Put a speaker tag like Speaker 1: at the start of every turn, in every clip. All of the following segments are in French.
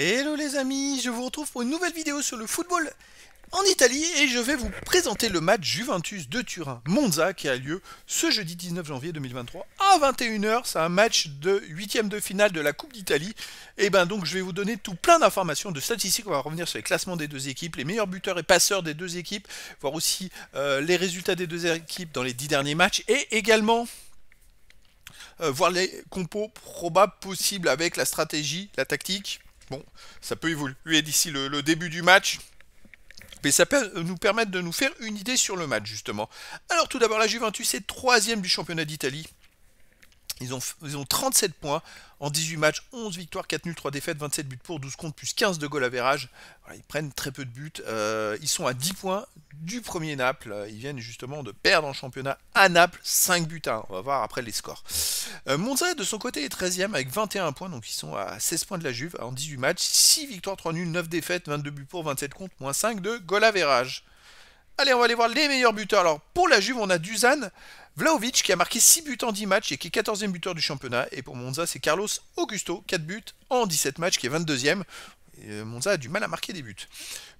Speaker 1: Hello les amis, je vous retrouve pour une nouvelle vidéo sur le football en Italie et je vais vous présenter le match Juventus de Turin-Monza qui a lieu ce jeudi 19 janvier 2023 à 21h. C'est un match de huitième de finale de la Coupe d'Italie. Et eh ben donc je vais vous donner tout plein d'informations, de statistiques. On va revenir sur les classements des deux équipes, les meilleurs buteurs et passeurs des deux équipes, voir aussi euh, les résultats des deux équipes dans les dix derniers matchs et également... Euh, voir les compos probables possibles avec la stratégie, la tactique, Bon, ça peut évoluer d'ici le, début du match. Mais ça peut nous permettre de nous faire une idée sur le match, justement. Alors tout d'abord, la Juventus est troisième du championnat d'Italie ils ont, ils ont 37 points en 18 matchs, 11 victoires, 4 nuls, 3 défaites, 27 buts pour, 12 comptes, plus 15 de goal à verrage. ils prennent très peu de buts. Euh, ils sont à 10 points du premier Naples. Euh, ils viennent justement de perdre en championnat à Naples, 5 buts à 1. On va voir après les scores. Euh, de son côté, est 13e avec 21 points, donc ils sont à 16 points de la Juve en 18 matchs. 6 victoires, 3 nuls, 9 défaites, 22 buts pour, 27 comptes, moins 5 de goal à Allez, on va aller voir les meilleurs buteurs. Alors, pour la Juve, on a Dusan Vlaovic qui a marqué 6 buts en 10 matchs et qui est 14e buteur du championnat. Et pour Monza, c'est Carlos Augusto, 4 buts en 17 matchs, qui est 22e. Et euh, Monza a du mal à marquer des buts.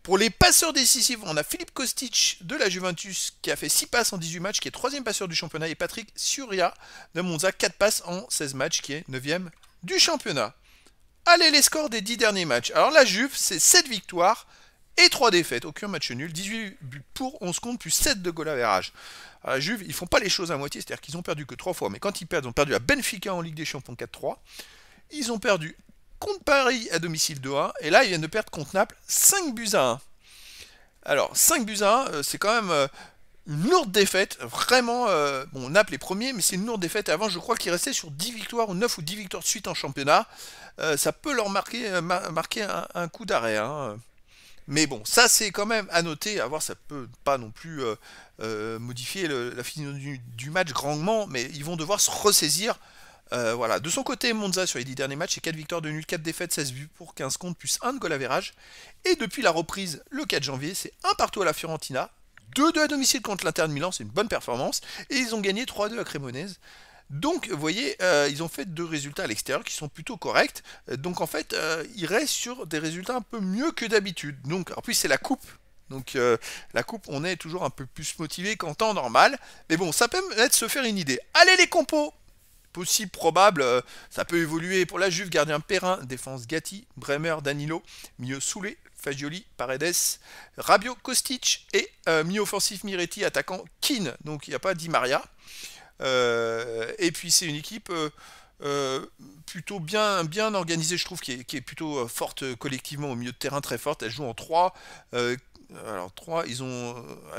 Speaker 1: Pour les passeurs décisifs, on a Philippe Kostic de la Juventus qui a fait 6 passes en 18 matchs, qui est 3 passeur du championnat, et Patrick Suria de Monza, 4 passes en 16 matchs, qui est 9e du championnat. Allez, les scores des 10 derniers matchs. Alors la Juve, c'est 7 victoires, et 3 défaites, aucun match nul, 18 buts pour, 11 comptes, plus 7 de goal à À la Juve, ils font pas les choses à moitié, c'est-à-dire qu'ils ont perdu que 3 fois, mais quand ils perdent, ils ont perdu à Benfica en Ligue des Champions 4-3, ils ont perdu contre Paris à domicile 2-1, et là ils viennent de perdre contre Naples 5 buts à 1. Alors 5 buts à 1, euh, c'est quand même euh, une lourde défaite, vraiment, euh, bon Naples est premier, mais c'est une lourde défaite, avant je crois qu'ils restaient sur 10 victoires ou 9 ou 10 victoires de suite en championnat, ça peut leur marquer, un, un coup d'arrêt. Hein. Mais bon, ça c'est quand même à noter, à voir, ça peut pas non plus euh, euh, modifier la fin du, match grandement, mais ils vont devoir se ressaisir. Euh, voilà. De son côté, Monza sur les 10 derniers matchs, c'est 4 victoires de nul, 4 défaites, 16 vues pour 15 comptes, plus 1 de goal Et depuis la reprise le 4 janvier, c'est 1 partout à la Fiorentina, 2-2 à domicile contre l'Inter de Milan, c'est une bonne performance. Et ils ont gagné 3-2 à Cremonese. Donc, vous voyez, euh, ils ont fait deux résultats à l'extérieur qui sont plutôt corrects. Euh, donc, en fait, euh, ils restent sur des résultats un peu mieux que d'habitude. Donc, en plus, c'est la coupe. Donc, la coupe, on est toujours un peu plus motivé qu'en temps normal. Mais bon, ça peut de se faire une idée. Allez, les compos Possible, probable, ça peut évoluer pour la Juve, gardien Perrin, défense Gatti, Bremer, Danilo, Mieux, Soulé, Fagioli, Paredes, Rabio, Kostic et mi-offensif Miretti, attaquant Kin. Donc il n'y a pas Di Maria. Euh, et puis c'est une équipe euh, euh, plutôt bien, bien organisée, je trouve, qui est, plutôt forte collectivement au milieu de terrain, très forte. Elle joue en 3 alors 3, ils ont,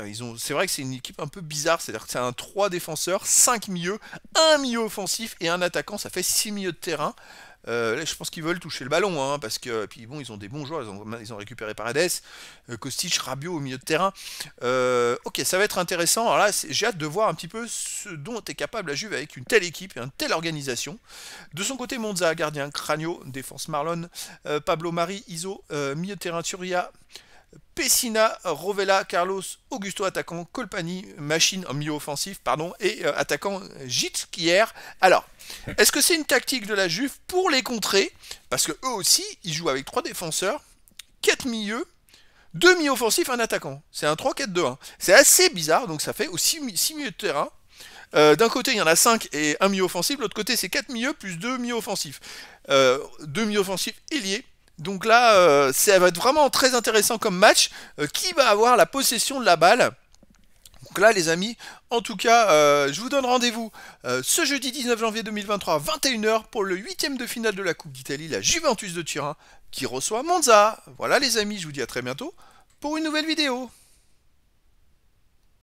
Speaker 1: ils ont c'est vrai que c'est une équipe un peu bizarre, c'est-à-dire que c'est un 3 défenseurs, 5 milieux, 1 milieu offensif et un attaquant, ça fait 6 milieux de terrain. Euh, je pense qu'ils veulent toucher le ballon, hein, parce que puis bon, ils ont des bons joueurs, ils ont, récupéré Paredes, euh, Kostic, Rabiot au milieu de terrain. Euh, ok, ça va être intéressant. Alors là, j'ai hâte de voir un petit peu ce dont est capable la Juve avec une telle équipe et une telle organisation. De son côté, Monza, gardien, Cragno, défense Marlon, Pablo Mari, Iso, milieu de terrain Turia. Pessina, Rovella, Carlos, Augusto attaquant, Colpani, machine en milieu offensif, pardon, et attaquant Gitskier. Alors, est-ce que c'est une tactique de la Juve pour les contrer Parce que eux aussi, ils jouent avec trois défenseurs, quatre milieux, deux milieux offensifs, un attaquant. C'est un 3-4-2-1. C'est assez bizarre, donc ça fait aussi 6 milieux de terrain. Euh, d'un côté, il y en a 5 et un milieu offensif. L'autre côté, c'est 4 milieux plus 2 milieux offensifs. 2 euh, milieux offensifs liés. Donc là, euh, ça va être vraiment très intéressant comme match. Euh, qui va avoir la possession de la balle donc là, les amis, en tout cas, euh, je vous donne rendez-vous euh, ce jeudi 19 janvier 2023 à 21h pour le huitième de finale de la Coupe d'Italie, la Juventus de Turin, qui reçoit Monza. Voilà les amis, je vous dis à très bientôt pour une nouvelle vidéo.